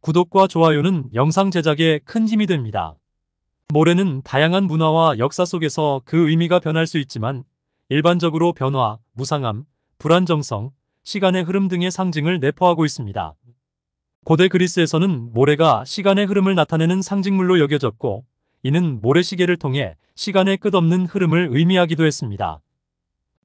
구독과 좋아요는 영상 제작에 큰 힘이 됩니다. 모래는 다양한 문화와 역사 속에서 그 의미가 변할 수 있지만 일반적으로 변화, 무상함, 불안정성, 시간의 흐름 등의 상징을 내포하고 있습니다. 고대 그리스에서는 모래가 시간의 흐름을 나타내는 상징물로 여겨졌고 이는 모래시계를 통해 시간의 끝없는 흐름을 의미하기도 했습니다.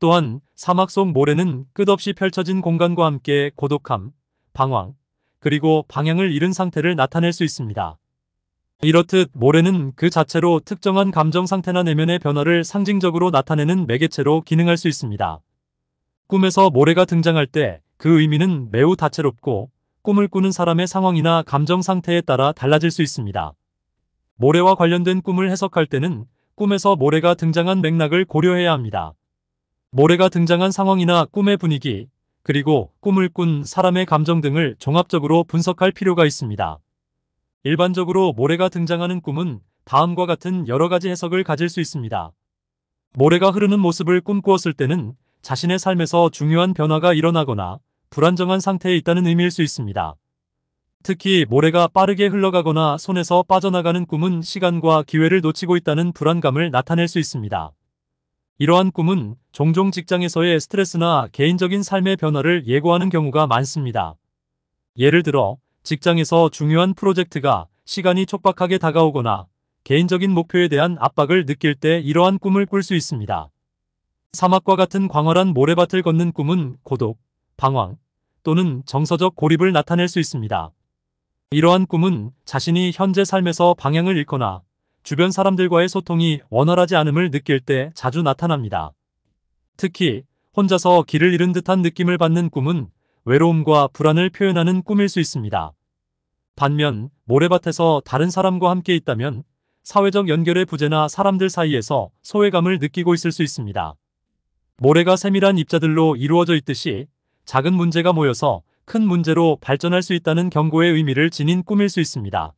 또한 사막 속 모래는 끝없이 펼쳐진 공간과 함께 고독함, 방황, 그리고 방향을 잃은 상태를 나타낼 수 있습니다. 이렇듯 모래는 그 자체로 특정한 감정 상태나 내면의 변화를 상징적으로 나타내는 매개체로 기능할 수 있습니다. 꿈에서 모래가 등장할 때 그 의미는 매우 다채롭고 꿈을 꾸는 사람의 상황이나 감정 상태에 따라 달라질 수 있습니다. 모래와 관련된 꿈을 해석할 때는 꿈에서 모래가 등장한 맥락을 고려해야 합니다. 모래가 등장한 상황이나 꿈의 분위기, 그리고 꿈을 꾼 사람의 감정 등을 종합적으로 분석할 필요가 있습니다. 일반적으로 모래가 등장하는 꿈은 다음과 같은 여러 가지 해석을 가질 수 있습니다. 모래가 흐르는 모습을 꿈꾸었을 때는 자신의 삶에서 중요한 변화가 일어나거나 불안정한 상태에 있다는 의미일 수 있습니다. 특히 모래가 빠르게 흘러가거나 손에서 빠져나가는 꿈은 시간과 기회를 놓치고 있다는 불안감을 나타낼 수 있습니다. 이러한 꿈은 종종 직장에서의 스트레스나 개인적인 삶의 변화를 예고하는 경우가 많습니다. 예를 들어 직장에서 중요한 프로젝트가 시간이 촉박하게 다가오거나 개인적인 목표에 대한 압박을 느낄 때 이러한 꿈을 꿀 수 있습니다. 사막과 같은 광활한 모래밭을 걷는 꿈은 고독, 방황 또는 정서적 고립을 나타낼 수 있습니다. 이러한 꿈은 자신이 현재 삶에서 방향을 잃거나 주변 사람들과의 소통이 원활하지 않음을 느낄 때 자주 나타납니다. 특히 혼자서 길을 잃은 듯한 느낌을 받는 꿈은 외로움과 불안을 표현하는 꿈일 수 있습니다. 반면 모래밭에서 다른 사람과 함께 있다면 사회적 연결의 부재나 사람들 사이에서 소외감을 느끼고 있을 수 있습니다. 모래가 세밀한 입자들로 이루어져 있듯이 작은 문제가 모여서 큰 문제로 발전할 수 있다는 경고의 의미를 지닌 꿈일 수 있습니다.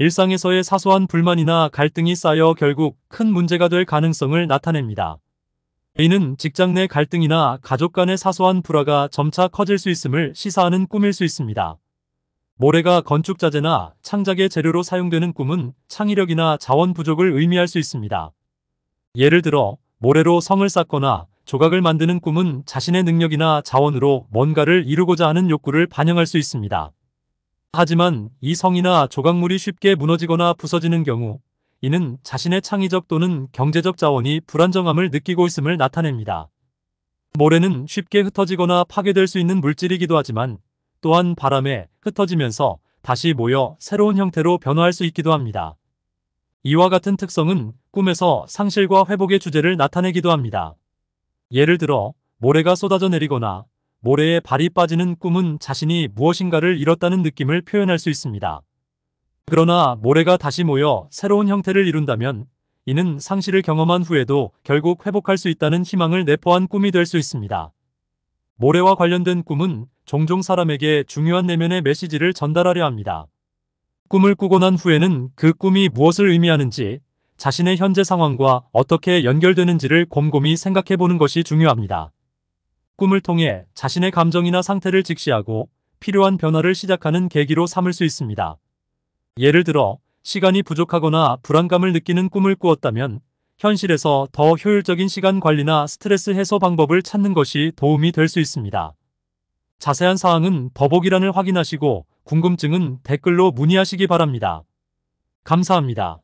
일상에서의 사소한 불만이나 갈등이 쌓여 결국 큰 문제가 될 가능성을 나타냅니다. a 는 직장 내 갈등이나 가족 간의 사소한 불화가 점차 커질 수 있음을 시사하는 꿈일 수 있습니다. 모래가 건축자재나 창작의 재료로 사용되는 꿈은 창의력이나 자원 부족을 의미할 수 있습니다. 예를 들어 모래로 성을 쌓거나 조각을 만드는 꿈은 자신의 능력이나 자원으로 뭔가를 이루고자 하는 욕구를 반영할 수 있습니다. 하지만 이 성이나 조각물이 쉽게 무너지거나 부서지는 경우 이는 자신의 창의적 또는 경제적 자원이 불안정함을 느끼고 있음을 나타냅니다. 모래는 쉽게 흩어지거나 파괴될 수 있는 물질이기도 하지만 또한 바람에 흩어지면서 다시 모여 새로운 형태로 변화할 수 있기도 합니다. 이와 같은 특성은 꿈에서 상실과 회복의 주제를 나타내기도 합니다. 예를 들어 모래가 쏟아져 내리거나 모래에 발이 빠지는 꿈은 자신이 무엇인가를 잃었다는 느낌을 표현할 수 있습니다. 그러나 모래가 다시 모여 새로운 형태를 이룬다면 이는 상실을 경험한 후에도 결국 회복할 수 있다는 희망을 내포한 꿈이 될 수 있습니다. 모래와 관련된 꿈은 종종 사람에게 중요한 내면의 메시지를 전달하려 합니다. 꿈을 꾸고 난 후에는 그 꿈이 무엇을 의미하는지 자신의 현재 상황과 어떻게 연결되는지를 곰곰이 생각해 보는 것이 중요합니다. 꿈을 통해 자신의 감정이나 상태를 직시하고 필요한 변화를 시작하는 계기로 삼을 수 있습니다. 예를 들어 시간이 부족하거나 불안감을 느끼는 꿈을 꾸었다면 현실에서 더 효율적인 시간 관리나 스트레스 해소 방법을 찾는 것이 도움이 될 수 있습니다. 자세한 사항은 더보기란을 확인하시고 궁금증은 댓글로 문의하시기 바랍니다. 감사합니다.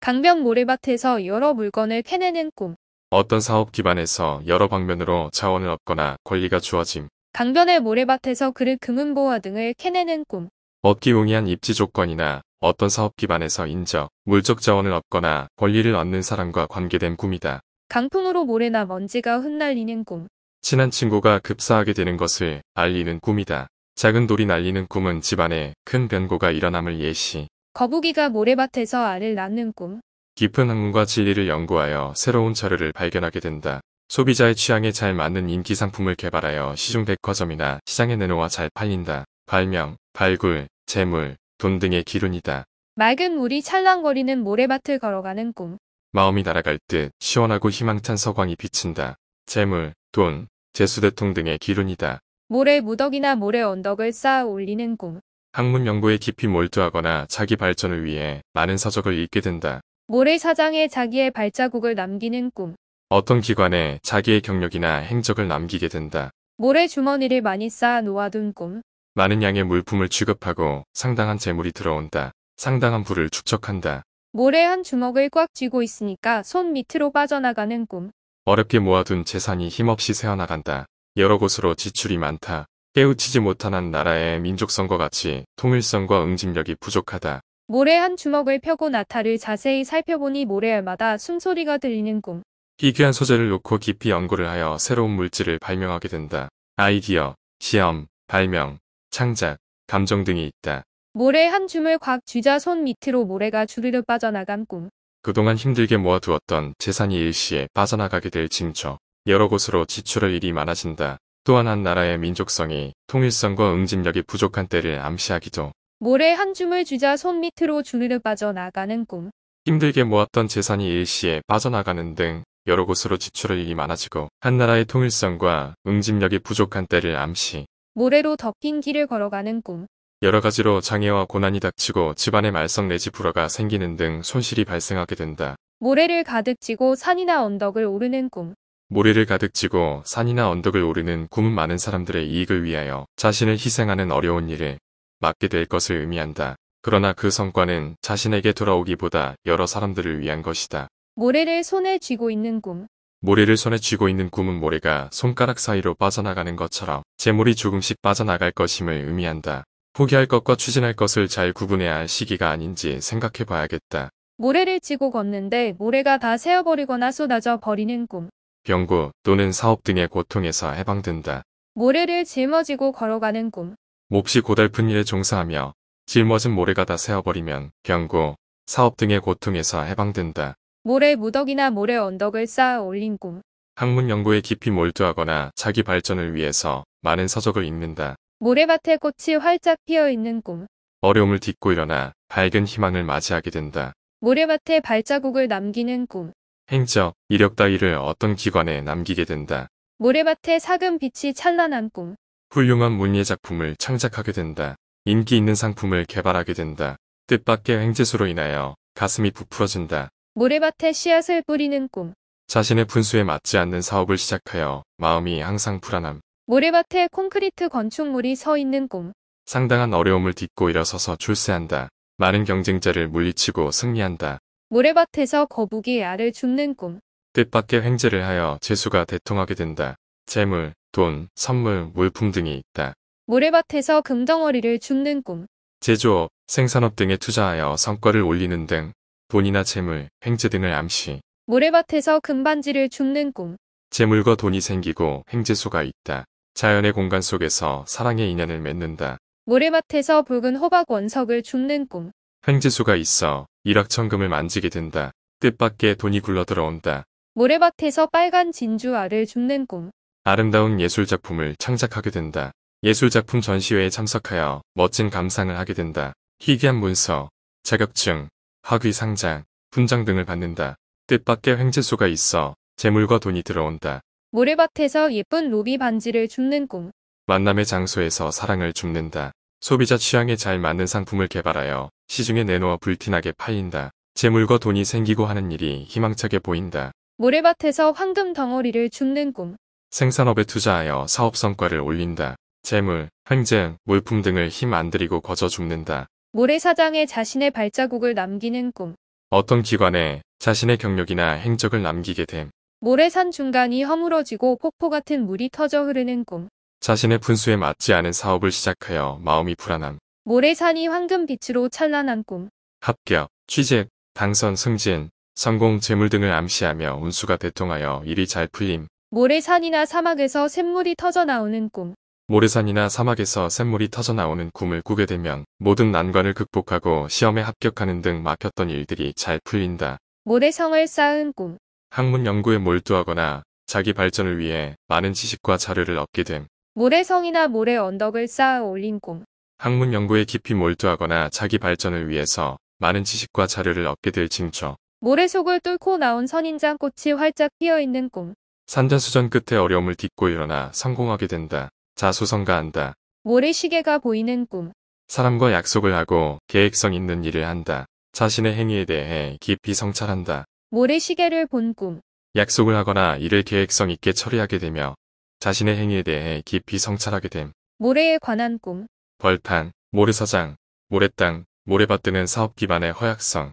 강변 모래밭에서 여러 물건을 캐내는 꿈 어떤 사업 기반에서 여러 방면으로 자원을 얻거나 권리가 주어짐. 강변의 모래밭에서 그릇 금은보화 등을 캐내는 꿈. 얻기 용이한 입지 조건이나 어떤 사업 기반에서 인적, 물적 자원을 얻거나 권리를 얻는 사람과 관계된 꿈이다. 강풍으로 모래나 먼지가 흩날리는 꿈. 친한 친구가 급사하게 되는 것을 알리는 꿈이다. 작은 돌이 날리는 꿈은 집안에 큰 변고가 일어남을 예시. 거북이가 모래밭에서 알을 낳는 꿈. 깊은 학문과 진리를 연구하여 새로운 자료를 발견하게 된다. 소비자의 취향에 잘 맞는 인기 상품을 개발하여 시중 백화점이나 시장에 내놓아 잘 팔린다. 발명, 발굴, 재물, 돈 등의 기운이다 맑은 물이 찰랑거리는 모래밭을 걸어가는 꿈. 마음이 날아갈 듯 시원하고 희망찬 서광이 비친다. 재물, 돈, 재수대통 등의 기운이다 모래 무덕이나 모래 언덕을 쌓아 올리는 꿈. 학문 연구에 깊이 몰두하거나 자기 발전을 위해 많은 서적을 읽게 된다. 모래사장에 자기의 발자국을 남기는 꿈. 어떤 기관에 자기의 경력이나 행적을 남기게 된다. 모래주머니를 많이 쌓아 놓아둔 꿈. 많은 양의 물품을 취급하고 상당한 재물이 들어온다. 상당한 부를 축적한다. 모래 한 주먹을 꽉 쥐고 있으니까 손 밑으로 빠져나가는 꿈. 어렵게 모아둔 재산이 힘없이 새어나간다. 여러 곳으로 지출이 많다. 깨우치지 못하는 나라의 민족성과 같이 통일성과 응집력이 부족하다. 모래 한 주먹을 펴고 나타를 자세히 살펴보니 모래알마다 숨소리가 들리는 꿈. 희귀한 소재를 놓고 깊이 연구를 하여 새로운 물질을 발명하게 된다. 아이디어, 시험, 발명, 창작, 감정 등이 있다. 모래 한 줌을 곽 쥐자 손 밑으로 모래가 주르륵 빠져나간 꿈. 그동안 힘들게 모아두었던 재산이 일시에 빠져나가게 될 징조. 여러 곳으로 지출할 일이 많아진다. 또한 한 나라의 민족성이 통일성과 응집력이 부족한 때를 암시하기도 모래 한 줌을 쥐자 손 밑으로 주르르 빠져나가는 꿈. 힘들게 모았던 재산이 일시에 빠져나가는 등 여러 곳으로 지출의 일이 많아지고 한 나라의 통일성과 응집력이 부족한 때를 암시. 모래로 덮인 길을 걸어가는 꿈. 여러 가지로 장애와 고난이 닥치고 집안의 말썽 내지 불화가 생기는 등 손실이 발생하게 된다. 모래를 가득 지고 산이나 언덕을 오르는 꿈. 모래를 가득 지고 산이나 언덕을 오르는 꿈은 많은 사람들의 이익을 위하여 자신을 희생하는 어려운 일을 맞게될 것을 의미한다. 그러나 그 성과는 자신에게 돌아오기보다 여러 사람들을 위한 것이다. 모래를 손에 쥐고 있는 꿈. 모래를 손에 쥐고 있는 꿈은 모래가 손가락 사이로 빠져나가는 것처럼 재물이 조금씩 빠져나갈 것임을 의미한다. 포기할 것과 추진할 것을 잘 구분해야 할 시기가 아닌지 생각해 봐야겠다. 모래를 쥐고 걷는데 모래가 다 새어버리거나 쏟아져 버리는 꿈. 병구 또는 사업 등의 고통에서 해방된다. 모래를 짊어지고 걸어가는 꿈. 몹시 고달픈 일에 종사하며 짊어진 모래가 다 새어버리면 병고, 사업 등의 고통에서 해방된다. 모래 무덕이나 모래 언덕을 쌓아 올린 꿈. 학문 연구에 깊이 몰두하거나 자기 발전을 위해서 많은 서적을 읽는다. 모래밭에 꽃이 활짝 피어 있는 꿈. 어려움을 딛고 일어나 밝은 희망을 맞이하게 된다. 모래밭에 발자국을 남기는 꿈. 행적, 이력 따위를 어떤 기관에 남기게 된다. 모래밭에 사금 빛이 찬란한 꿈. 훌륭한 문예 작품을 창작하게 된다. 인기 있는 상품을 개발하게 된다. 뜻밖의 횡재수로 인하여 가슴이 부풀어진다. 모래밭에 씨앗을 뿌리는 꿈. 자신의 분수에 맞지 않는 사업을 시작하여 마음이 항상 불안함. 모래밭에 콘크리트 건축물이 서 있는 꿈. 상당한 어려움을 딛고 일어서서 출세한다. 많은 경쟁자를 물리치고 승리한다. 모래밭에서 거북이 알을 줍는 꿈. 뜻밖의 횡재를 하여 재수가 대통하게 된다. 재물, 돈, 선물, 물품 등이 있다. 모래밭에서 금덩어리를 줍는 꿈. 제조업, 생산업 등에 투자하여 성과를 올리는 등 돈이나 재물, 횡재 등을 암시. 모래밭에서 금반지를 줍는 꿈. 재물과 돈이 생기고 횡재수가 있다. 자연의 공간 속에서 사랑의 인연을 맺는다. 모래밭에서 붉은 호박 원석을 줍는 꿈. 횡재수가 있어 일확천금을 만지게 된다. 뜻밖의 돈이 굴러들어온다. 모래밭에서 빨간 진주알을 줍는 꿈. 아름다운 예술작품을 창작하게 된다. 예술작품 전시회에 참석하여 멋진 감상을 하게 된다. 희귀한 문서, 자격증, 학위 상장, 훈장 등을 받는다. 뜻밖의 횡재수가 있어 재물과 돈이 들어온다. 모래밭에서 예쁜 로비 반지를 줍는 꿈. 만남의 장소에서 사랑을 줍는다. 소비자 취향에 잘 맞는 상품을 개발하여 시중에 내놓아 불티나게 팔린다 재물과 돈이 생기고 하는 일이 희망차게 보인다. 모래밭에서 황금 덩어리를 줍는 꿈. 생산업에 투자하여 사업 성과를 올린다. 재물, 행정, 물품 등을 힘안 들이고 거저 죽는다 모래사장에 자신의 발자국을 남기는 꿈. 어떤 기관에 자신의 경력이나 행적을 남기게 됨. 모래산 중간이 허물어지고 폭포 같은 물이 터져 흐르는 꿈. 자신의 분수에 맞지 않은 사업을 시작하여 마음이 불안함. 모래산이 황금빛으로 찬란한 꿈. 합격, 취직, 당선, 승진, 성공, 재물 등을 암시하며 운수가 대통하여 일이 잘 풀림. 모래산이나 사막에서 샘물이 터져나오는 꿈. 모래산이나 사막에서 샘물이 터져나오는 꿈을 꾸게 되면 모든 난관을 극복하고 시험에 합격하는 등 막혔던 일들이 잘 풀린다. 모래성을 쌓은 꿈. 학문 연구에 몰두하거나 자기 발전을 위해 많은 지식과 자료를 얻게 됨. 모래성이나 모래 언덕을 쌓아 올린 꿈. 학문 연구에 깊이 몰두하거나 자기 발전을 위해서 많은 지식과 자료를 얻게 될 징조. 모래속을 뚫고 나온 선인장꽃이 활짝 피어있는 꿈. 산자수전 끝에 어려움을 딛고 일어나 성공하게 된다. 자수성가한다. 모래시계가 보이는 꿈. 사람과 약속을 하고 계획성 있는 일을 한다. 자신의 행위에 대해 깊이 성찰한다. 모래시계를 본 꿈. 약속을 하거나 일을 계획성 있게 처리하게 되며 자신의 행위에 대해 깊이 성찰하게 됨. 모래에 관한 꿈. 벌판, 모래사장, 모래땅, 모래밭 등은 사업 기반의 허약성,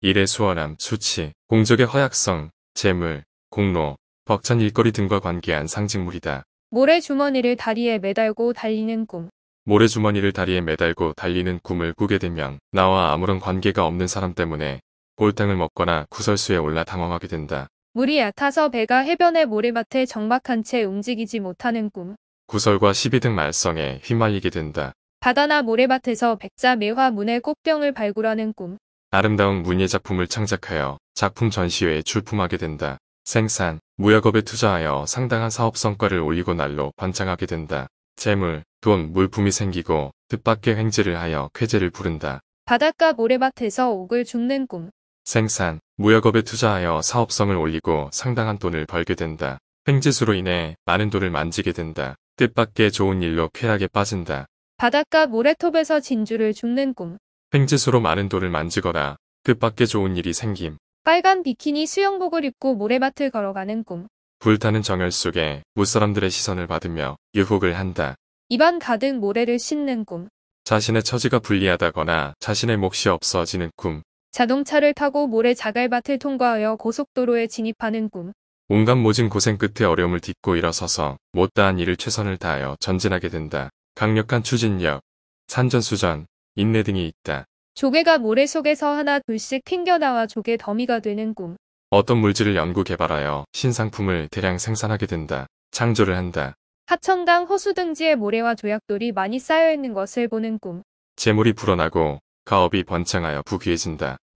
일의 수월함, 수치, 공적의 허약성, 재물, 공로, 벅찬 일거리 등과 관계한 상징물이다. 모래주머니를 다리에 매달고 달리는 꿈. 모래주머니를 다리에 매달고 달리는 꿈을 꾸게 되면 나와 아무런 관계가 없는 사람 때문에 골탕을 먹거나 구설수에 올라 당황하게 된다. 물이 얕아서 배가 해변의 모래밭에 정박한 채 움직이지 못하는 꿈. 구설과 시비 등 말썽에 휘말리게 된다. 바다나 모래밭에서 백자 매화 문의 꽃병을 발굴하는 꿈. 아름다운 문예 작품을 창작하여 작품 전시회에 출품하게 된다. 생산, 무역업에 투자하여 상당한 사업 성과를 올리고 날로 번창하게 된다. 재물, 돈, 물품이 생기고 뜻밖의 횡재를 하여 쾌재를 부른다. 바닷가 모래밭에서 옥을 죽는 꿈. 생산, 무역업에 투자하여 사업성을 올리고 상당한 돈을 벌게 된다. 횡재수로 인해 많은 돈을 만지게 된다. 뜻밖의 좋은 일로 쾌락에 빠진다. 바닷가 모래톱에서 진주를 죽는 꿈. 횡재수로 많은 돈을 만지거라 뜻밖의 좋은 일이 생김. 빨간 비키니 수영복을 입고 모래밭을 걸어가는 꿈. 불타는 정열 속에 무사람들의 시선을 받으며 유혹을 한다. 입안 가득 모래를 씻는 꿈. 자신의 처지가 불리하다거나 자신의 몫이 없어지는 꿈. 자동차를 타고 모래 자갈밭을 통과하여 고속도로에 진입하는 꿈. 온갖 모진 고생 끝에 어려움을 딛고 일어서서 못다한 일을 최선을 다하여 전진하게 된다. 강력한 추진력, 산전수전, 인내 등이 있다. 조개가 모래 속에서 하나 둘씩 튕겨나와 조개 더미가 되는 꿈. 어떤 물질을 연구 개발하여 신상품을 대량 생산하게 된다. 창조를 한다. 하천강 호수 등지에 모래와 조약돌이 많이 쌓여있는 것을 보는 꿈. 재물이 불어나고 가업이 번창하여 부귀해진다.